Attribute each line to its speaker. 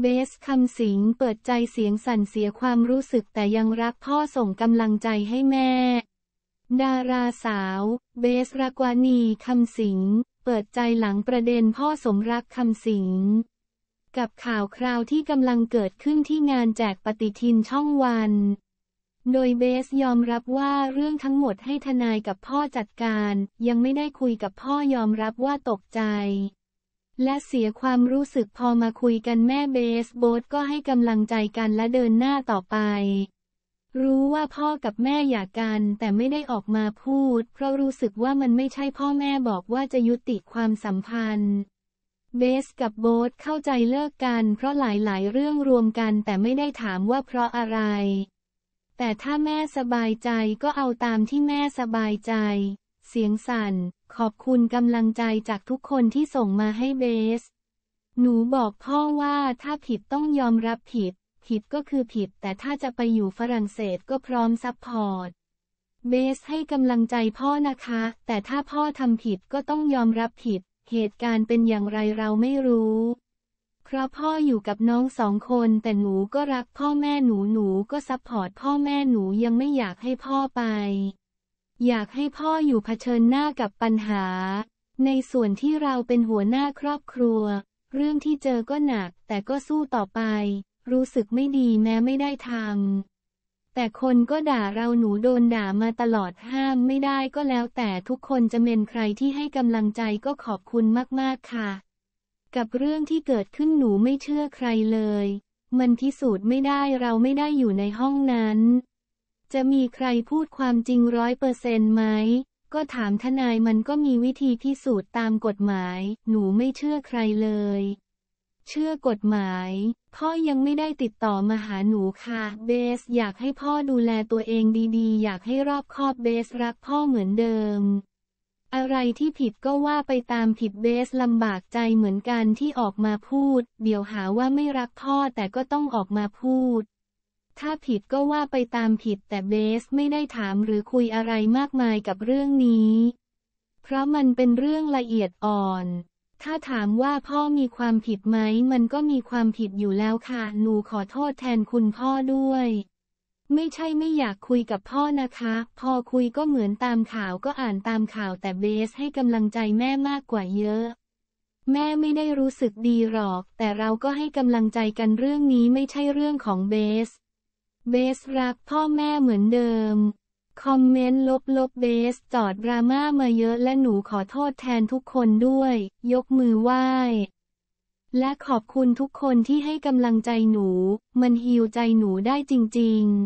Speaker 1: เบสคำสิงเปิดใจเสียงสั่นเสียความรู้สึกแต่ยังรักพ่อส่งกำลังใจให้แม่ ดาราสาว เบสรากวานีคำสิงเปิดใจหลังประเด็นพ่อสมรักคำสิง กับข่าวคราวที่กำลังเกิดขึ้นที่งานแจกปฏิทินช่องวัน โดยเบสยอมรับว่าเรื่องทั้งหมดให้ทนายกับพ่อจัดการ ยังไม่ได้คุยกับพ่อยอมรับว่าตกใจและเสียความรู้สึกพอมาคุยกันแม่เบสโบสก็ให้กำลังใจกันและเดินหน้าต่อไป รู้ว่าพ่อกับแม่อยากกันแต่ไม่ได้ออกมาพูด เพราะรู้สึกว่ามันไม่ใช่พ่อแม่บอกว่าจะยุติความสัมพันธ์เบสกับโบสเข้าใจเลิกกันเพราะหลายๆเรื่องรวมกันแต่ไม่ได้ถามว่าเพราะอะไร แต่ถ้าแม่สบายใจก็เอาตามที่แม่สบายใจเสียงสัน่น ขอบคุณกำลังใจจากทุกคนที่ส่งมาให้เบส หนูบอกพ่อว่าถ้าผิดต้องยอมรับผิด ผิดก็คือผิด แต่ถ้าจะไปอยู่ฝรั่งเศสก็พร้อมซัพพอร์ตเบสให้กำลังใจพ่อนะคะ แต่ถ้าพ่อทำผิดก็ต้องยอมรับผิด เหตุการณ์เป็นอย่างไรเราไม่รู้ เพราะพ่ออยู่กับน้องสองคน แต่หนูก็รักพ่อแม่หนู หนูก็ซัพพอร์ตพ่อแม่หนูยังไม่อยากให้พ่อไปอยากให้พ่ออยู่เผชิญหน้ากับปัญหา ในส่วนที่เราเป็นหัวหน้าครอบครัว เรื่องที่เจอก็หนักแต่ก็สู้ต่อไป รู้สึกไม่ดีแม้ไม่ได้ทำแต่คนก็ด่าเราหนูโดนด่ามาตลอดห้ามไม่ได้ก็แล้ว แต่ทุกคนจะเมนใครที่ให้กำลังใจก็ขอบคุณมาก ๆ ค่ะ กับเรื่องที่เกิดขึ้นหนูไม่เชื่อใครเลย มันพิสูจน์ไม่ได้เราไม่ได้อยู่ในห้องนั้นจะมีใครพูดความจริงร้อยเปอร์เซนต์ไหม ก็ถามทนายมันก็มีวิธีพิสูจน์ตามกฎหมาย หนูไม่เชื่อใครเลย เชื่อกฎหมาย พ่อยังไม่ได้ติดต่อมาหาหนูค่ะ เบสอยากให้พ่อดูแลตัวเองดีๆ อยากให้รอบคอบเบสรักพ่อเหมือนเดิม อะไรที่ผิดก็ว่าไปตามผิดเบสลำบากใจเหมือนกันที่ออกมาพูดเดี๋ยวหาว่าไม่รักพ่อแต่ก็ต้องออกมาพูดถ้าผิดก็ว่าไปตามผิด แต่เบสไม่ได้ถามหรือคุยอะไรมากมายกับเรื่องนี้ เพราะมันเป็นเรื่องละเอียดอ่อน ถ้าถามว่าพ่อมีความผิดไหมมันก็มีความผิดอยู่แล้วค่ะ หนูขอโทษแทนคุณพ่อด้วย ไม่ใช่ไม่อยากคุยกับพ่อนะคะ พอคุยก็เหมือนตามข่าวก็อ่านตามข่าวแต่เบสให้กำลังใจแม่มากกว่าเยอะ แม่ไม่ได้รู้สึกดีหรอก แต่เราก็ให้กำลังใจกันเรื่องนี้ไม่ใช่เรื่องของเบสเบสรักพ่อแม่เหมือนเดิม คอมเมนต์ลบลบเบสจอดดราม่ามาเยอะและหนูขอโทษแทนทุกคนด้วย ยกมือไหว้ และขอบคุณทุกคนที่ให้กำลังใจหนู มันฮิวใจหนูได้จริงๆ